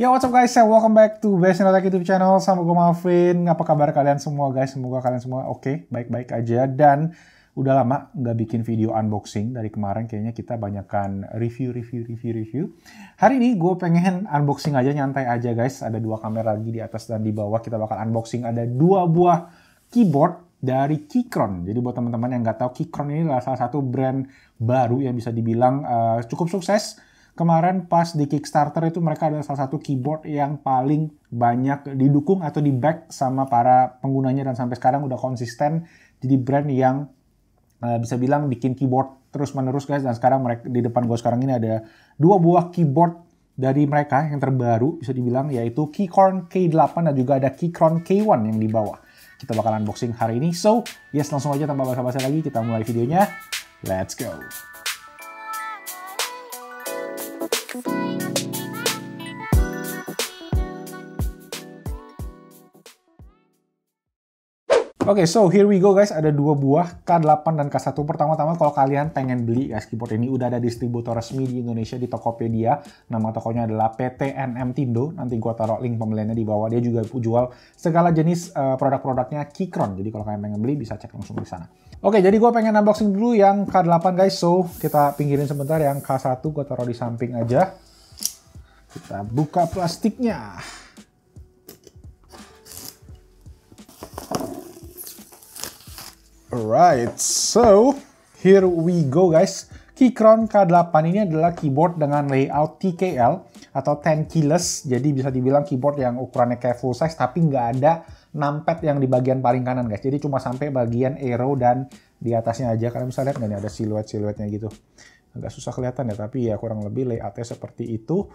Ya, what's up guys? welcome back to Best Tech YouTube channel sama gue Malvin. Apa kabar kalian semua guys? Semoga kalian semua oke, okay, baik-baik aja. Dan udah lama nggak bikin video unboxing dari kemarin. Kayaknya kita banyakkan review, review, review, review. Hari ini gue pengen unboxing aja, nyantai aja guys. Ada dua kamera lagi di atas dan di bawah. Kita bakal unboxing ada dua buah keyboard dari Keychron. Jadi buat teman-teman yang nggak tahu, Keychron ini adalah salah satu brand baru yang bisa dibilang uh, cukup sukses Kemarin pas di Kickstarter itu mereka adalah salah satu keyboard yang paling banyak didukung atau di back sama para penggunanya dan sampai sekarang udah konsisten jadi brand yang uh, bisa bilang bikin keyboard terus menerus guys dan sekarang mereka di depan gue sekarang ini ada dua buah keyboard dari mereka yang terbaru bisa dibilang yaitu Keychron K8 dan juga ada Keychron K1 yang di bawah. Kita bakalan unboxing hari ini. So, yes langsung aja tanpa basa-basi lagi kita mulai videonya. Let's go. Oke, okay, so here we go guys. Ada dua buah K8 dan K1. Pertama-tama kalau kalian pengen beli guys keyboard ini udah ada distributor resmi di Indonesia di Tokopedia. Nama tokonya adalah PT NM Tindo. Nanti gua taruh link pembeliannya di bawah. Dia juga jual segala jenis uh, produk-produknya Keychron. Jadi kalau kalian pengen beli bisa cek langsung di sana. Oke, jadi gue pengen unboxing dulu yang K8 guys. So, kita pinggirin sebentar yang K1 gue taruh di samping aja. Kita buka plastiknya. Alright, so here we go guys. Keychron K8 ini adalah keyboard dengan layout TKL atau 10 keyless. Jadi bisa dibilang keyboard yang ukurannya kayak full size tapi nggak ada numpad yang di bagian paling kanan guys. Jadi cuma sampai bagian arrow dan di atasnya aja. Kalian bisa lihat nggak nih ada siluet-siluetnya gitu. Agak susah kelihatan ya, tapi ya kurang lebih layoutnya seperti itu.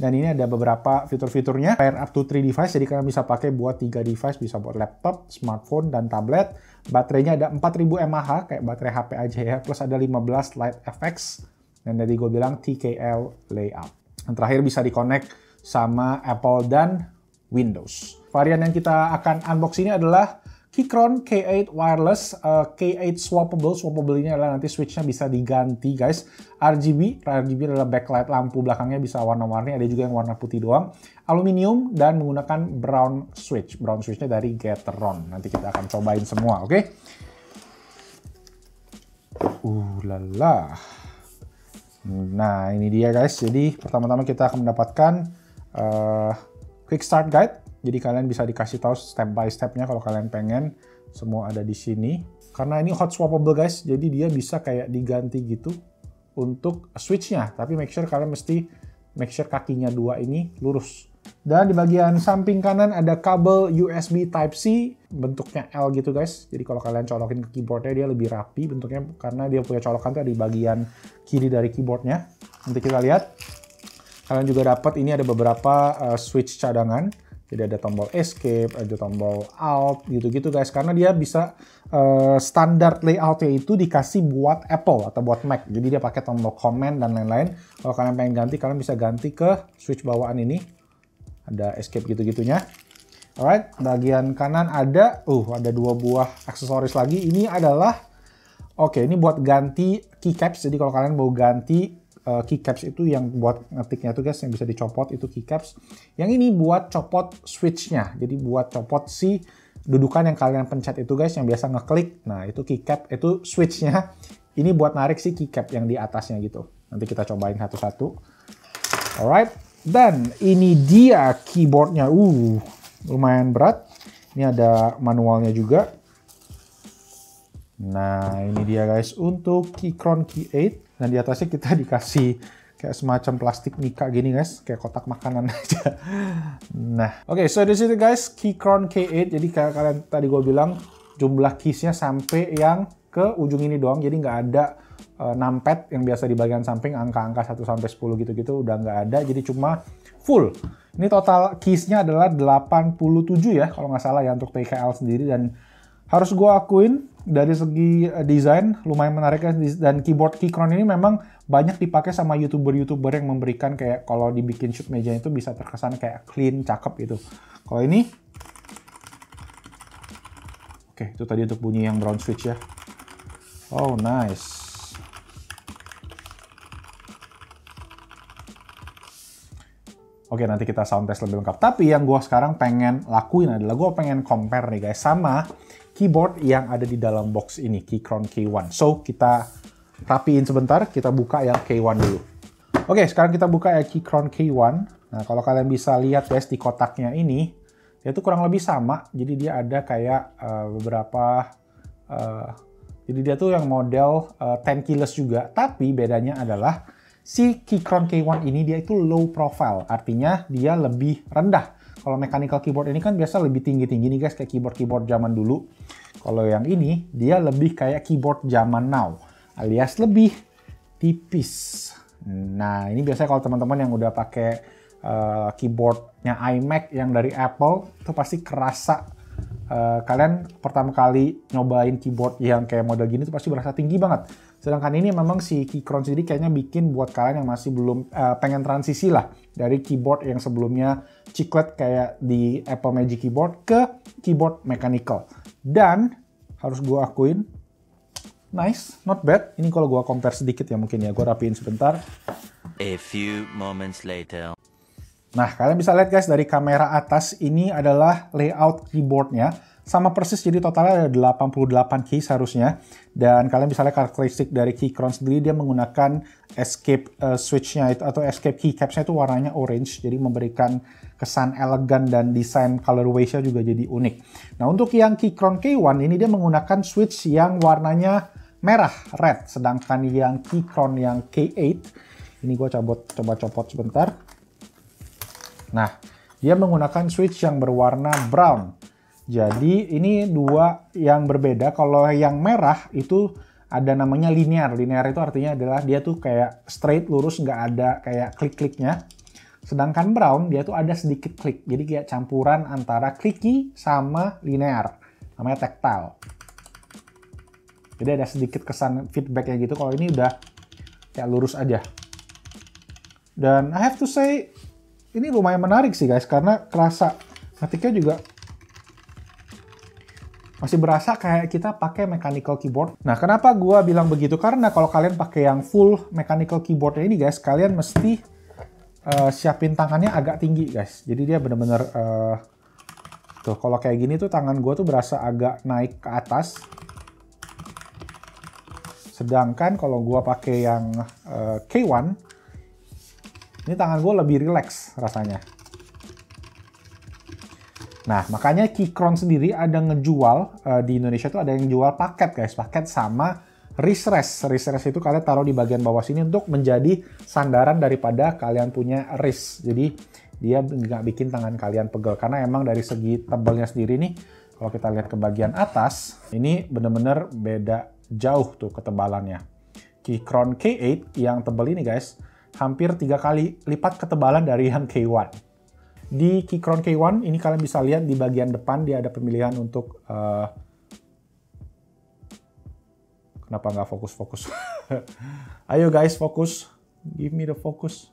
Dan ini ada beberapa fitur-fiturnya. Pair up to 3 device, jadi kalian bisa pakai buat 3 device. Bisa buat laptop, smartphone, dan tablet. Baterainya ada 4000 mAh, kayak baterai HP aja ya. Plus ada 15 light effects. Dan tadi gue bilang TKL layout. Dan terakhir bisa di-connect sama Apple dan Windows. Varian yang kita akan unbox ini adalah Keychron K8 wireless, uh, eh, K8 swappable, swappable ini adalah nanti switchnya bisa diganti guys. RGB, RGB adalah backlight lampu belakangnya bisa warna-warni, ada juga yang warna putih doang. Aluminium dan menggunakan brown switch, brown switchnya dari Gateron. Nanti kita akan cobain semua, oke? Okay? Uh lala. Nah ini dia guys, jadi pertama-tama kita akan mendapatkan uh, quick start guide jadi kalian bisa dikasih tahu step by stepnya kalau kalian pengen. Semua ada di sini. Karena ini hot swappable guys, jadi dia bisa kayak diganti gitu untuk switchnya. Tapi make sure kalian mesti make sure kakinya dua ini lurus. Dan di bagian samping kanan ada kabel USB Type-C bentuknya L gitu guys. Jadi kalau kalian colokin ke keyboardnya dia lebih rapi bentuknya karena dia punya colokan tuh di bagian kiri dari keyboardnya. Nanti kita lihat. Kalian juga dapat ini ada beberapa uh, switch cadangan jadi ada tombol escape, ada tombol alt gitu-gitu guys karena dia bisa uh, eh, standar layoutnya itu dikasih buat Apple atau buat Mac. Jadi dia pakai tombol command dan lain-lain. Kalau kalian pengen ganti kalian bisa ganti ke switch bawaan ini. Ada escape gitu-gitunya. Alright, bagian kanan ada uh ada dua buah aksesoris lagi. Ini adalah Oke, okay, ini buat ganti keycaps. Jadi kalau kalian mau ganti uh, eh, keycaps itu yang buat ngetiknya tuh guys yang bisa dicopot itu keycaps. Yang ini buat copot switchnya, jadi buat copot si dudukan yang kalian pencet itu guys yang biasa ngeklik. Nah itu keycap itu switchnya. Ini buat narik si keycap yang di atasnya gitu. Nanti kita cobain satu-satu. Alright, dan ini dia keyboardnya. Uh, lumayan berat. Ini ada manualnya juga. Nah, ini dia guys untuk Keychron Key 8 dan di atasnya kita dikasih kayak semacam plastik mika gini guys, kayak kotak makanan aja. Nah, oke, okay, so this is it guys, Keychron K8. Jadi kayak kalian tadi gue bilang jumlah keysnya sampai yang ke ujung ini doang, jadi nggak ada uh, eh, numpad yang biasa di bagian samping angka-angka 1 sampai 10 gitu-gitu udah nggak ada, jadi cuma full. Ini total keysnya adalah 87 ya kalau nggak salah ya untuk TKL sendiri dan harus gue akuin dari segi eh, desain lumayan menarik kan. dan keyboard Keychron ini memang banyak dipakai sama youtuber-youtuber yang memberikan kayak kalau dibikin shoot meja itu bisa terkesan kayak clean, cakep gitu. Kalau ini Oke, itu tadi untuk bunyi yang brown switch ya. Oh, nice. Oke, nanti kita sound test lebih lengkap. Tapi yang gue sekarang pengen lakuin adalah gue pengen compare nih guys sama keyboard yang ada di dalam box ini, Keychron K1. So, kita rapiin sebentar, kita buka yang K1 dulu. Oke, sekarang kita buka ya Keychron K1. Nah, kalau kalian bisa lihat guys di kotaknya ini, dia tuh kurang lebih sama. Jadi dia ada kayak uh, beberapa, uh, jadi dia tuh yang model uh, eh, 10 keyless juga. Tapi bedanya adalah si Keychron K1 ini dia itu low profile, artinya dia lebih rendah kalau mechanical keyboard ini kan biasa lebih tinggi-tinggi nih guys kayak keyboard-keyboard zaman dulu. Kalau yang ini dia lebih kayak keyboard zaman now alias lebih tipis. Nah, ini biasanya kalau teman-teman yang udah pakai uh, keyboardnya iMac yang dari Apple itu pasti kerasa uh, kalian pertama kali nyobain keyboard yang kayak model gini itu pasti berasa tinggi banget Sedangkan ini memang si Keychron sendiri kayaknya bikin buat kalian yang masih belum uh, pengen transisi lah dari keyboard yang sebelumnya ciklet kayak di Apple Magic Keyboard ke keyboard mechanical. Dan harus gue akuin, nice, not bad. Ini kalau gue compare sedikit ya mungkin ya, gue rapiin sebentar. A few moments later. Nah, kalian bisa lihat guys dari kamera atas ini adalah layout keyboardnya sama persis jadi totalnya ada 88 key seharusnya dan kalian bisa lihat karakteristik dari keychron sendiri dia menggunakan escape uh, switchnya itu atau escape keycaps-nya itu warnanya orange jadi memberikan kesan elegan dan desain colorway juga jadi unik. Nah untuk yang keychron K1 ini dia menggunakan switch yang warnanya merah red sedangkan yang keychron yang K8 ini gue cabut coba copot sebentar. Nah dia menggunakan switch yang berwarna brown jadi ini dua yang berbeda. Kalau yang merah itu ada namanya linear. Linear itu artinya adalah dia tuh kayak straight, lurus, nggak ada kayak klik-kliknya. Sedangkan brown dia tuh ada sedikit klik. Jadi kayak campuran antara clicky sama linear. Namanya tactile. Jadi ada sedikit kesan feedbacknya gitu. Kalau ini udah kayak lurus aja. Dan I have to say, ini lumayan menarik sih guys. Karena kerasa ketika juga masih berasa kayak kita pakai mechanical keyboard. Nah, kenapa gua bilang begitu? Karena kalau kalian pakai yang full mechanical keyboard ini guys, kalian mesti uh, siapin tangannya agak tinggi guys. Jadi dia bener-bener uh, tuh kalau kayak gini tuh tangan gua tuh berasa agak naik ke atas. Sedangkan kalau gua pakai yang uh, eh, K1 ini tangan gue lebih rileks rasanya. Nah, makanya Keychron sendiri ada ngejual uh, di Indonesia tuh ada yang jual paket guys, paket sama wrist rest. Wrist itu kalian taruh di bagian bawah sini untuk menjadi sandaran daripada kalian punya wrist. Jadi dia nggak bikin tangan kalian pegel karena emang dari segi tebalnya sendiri nih kalau kita lihat ke bagian atas ini bener-bener beda jauh tuh ketebalannya. Keychron K8 yang tebel ini guys hampir tiga kali lipat ketebalan dari yang K1. Di Keychron K1 ini kalian bisa lihat di bagian depan dia ada pemilihan untuk uh, kenapa nggak fokus-fokus. Ayo guys fokus, give me the focus.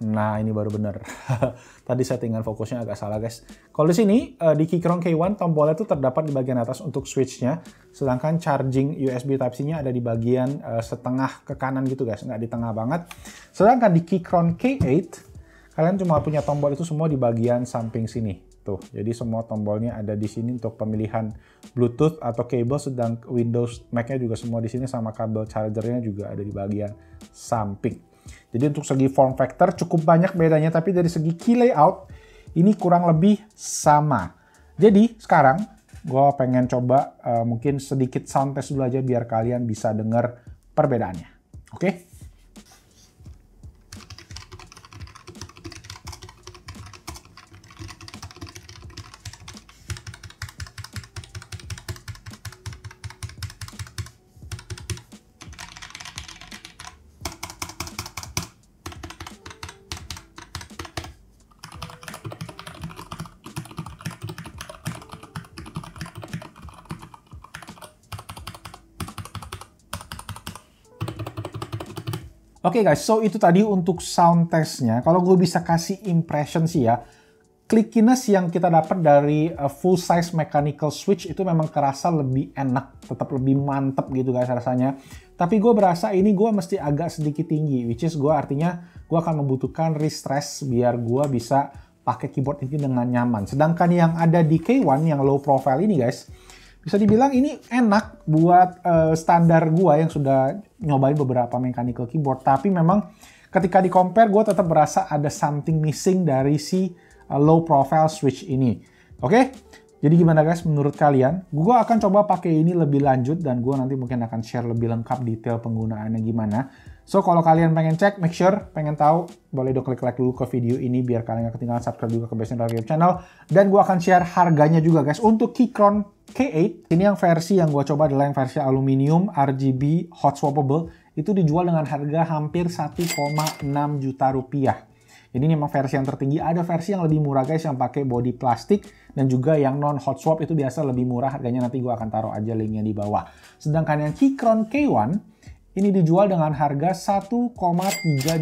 Nah, ini baru bener. Tadi settingan fokusnya agak salah, guys. Kalau di sini, eh, di Keychron K1, tombolnya itu terdapat di bagian atas untuk switchnya, Sedangkan charging USB Type-C-nya ada di bagian eh, setengah ke kanan gitu, guys. Nggak di tengah banget. Sedangkan di Keychron K8, Kalian cuma punya tombol itu semua di bagian samping sini. Tuh, jadi semua tombolnya ada di sini untuk pemilihan Bluetooth atau kabel sedang Windows mac juga semua di sini, sama kabel chargernya juga ada di bagian samping. Jadi untuk segi form factor cukup banyak bedanya, tapi dari segi key layout ini kurang lebih sama. Jadi sekarang gue pengen coba uh, mungkin sedikit sound test dulu aja biar kalian bisa dengar perbedaannya. Oke? Okay? Oke okay guys, so itu tadi untuk sound testnya. Kalau gue bisa kasih impression sih ya, clickiness yang kita dapat dari eh, full size mechanical switch itu memang kerasa lebih enak, tetap lebih mantep gitu guys rasanya. Tapi gue berasa ini gue mesti agak sedikit tinggi, which is gue artinya gue akan membutuhkan restress biar gue bisa pakai keyboard ini dengan nyaman. Sedangkan yang ada di K1 yang low profile ini guys, bisa dibilang ini enak buat uh, standar gua yang sudah nyobain beberapa mechanical keyboard tapi memang ketika di compare gua tetap berasa ada something missing dari si uh, low profile switch ini oke okay? jadi gimana guys menurut kalian gua akan coba pakai ini lebih lanjut dan gua nanti mungkin akan share lebih lengkap detail penggunaannya gimana So kalau kalian pengen cek, make sure pengen tahu, boleh dong klik like dulu ke video ini biar kalian gak ketinggalan subscribe juga ke Best Central Game Channel. Dan gue akan share harganya juga guys. Untuk Keychron K8, ini yang versi yang gue coba adalah yang versi aluminium RGB hot swappable. Itu dijual dengan harga hampir 1,6 juta rupiah. Jadi ini memang versi yang tertinggi. Ada versi yang lebih murah guys yang pakai body plastik dan juga yang non hot swap itu biasa lebih murah. Harganya nanti gue akan taruh aja linknya di bawah. Sedangkan yang Keychron K1 ini dijual dengan harga 1,3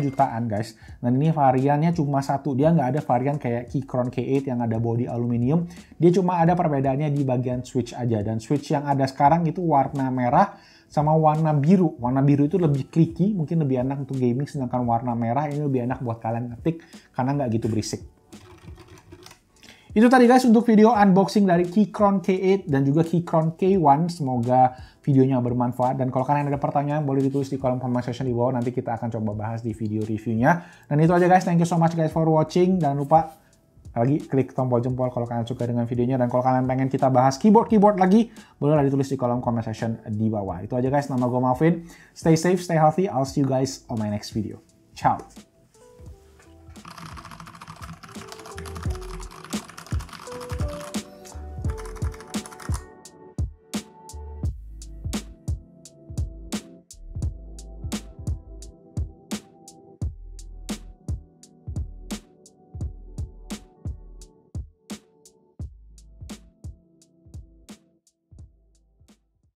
jutaan guys. Dan ini variannya cuma satu. Dia nggak ada varian kayak Keychron K8 yang ada body aluminium. Dia cuma ada perbedaannya di bagian switch aja. Dan switch yang ada sekarang itu warna merah sama warna biru. Warna biru itu lebih clicky, mungkin lebih enak untuk gaming. Sedangkan warna merah ini lebih enak buat kalian ngetik karena nggak gitu berisik. Itu tadi guys untuk video unboxing dari Keychron K8 dan juga Keychron K1. Semoga videonya bermanfaat dan kalau kalian ada pertanyaan boleh ditulis di kolom comment section di bawah. Nanti kita akan coba bahas di video reviewnya. Dan itu aja guys. Thank you so much guys for watching. dan lupa lagi klik tombol jempol kalau kalian suka dengan videonya dan kalau kalian pengen kita bahas keyboard-keyboard lagi bolehlah ditulis di kolom comment section di bawah. Itu aja guys, nama gue Malvin. Stay safe, stay healthy. I'll see you guys on my next video. Ciao.